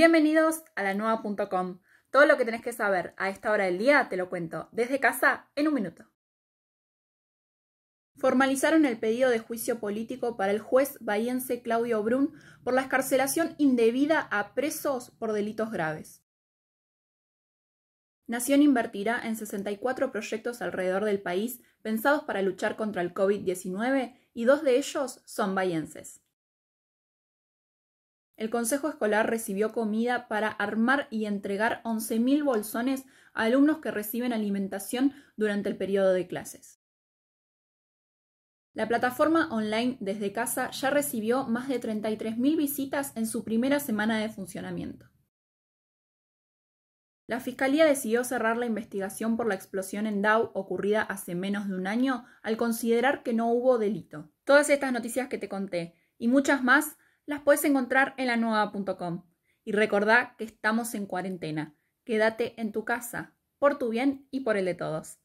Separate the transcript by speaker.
Speaker 1: Bienvenidos a la nueva.com. Todo lo que tenés que saber a esta hora del día te lo cuento desde casa en un minuto. Formalizaron el pedido de juicio político para el juez bahiense Claudio Brun por la escarcelación indebida a presos por delitos graves. Nación invertirá en 64 proyectos alrededor del país pensados para luchar contra el COVID-19 y dos de ellos son bayenses. El Consejo Escolar recibió comida para armar y entregar 11.000 bolsones a alumnos que reciben alimentación durante el periodo de clases. La plataforma online desde casa ya recibió más de 33.000 visitas en su primera semana de funcionamiento. La Fiscalía decidió cerrar la investigación por la explosión en Dow ocurrida hace menos de un año al considerar que no hubo delito. Todas estas noticias que te conté y muchas más las puedes encontrar en lanueva.com. Y recordá que estamos en cuarentena. Quédate en tu casa, por tu bien y por el de todos.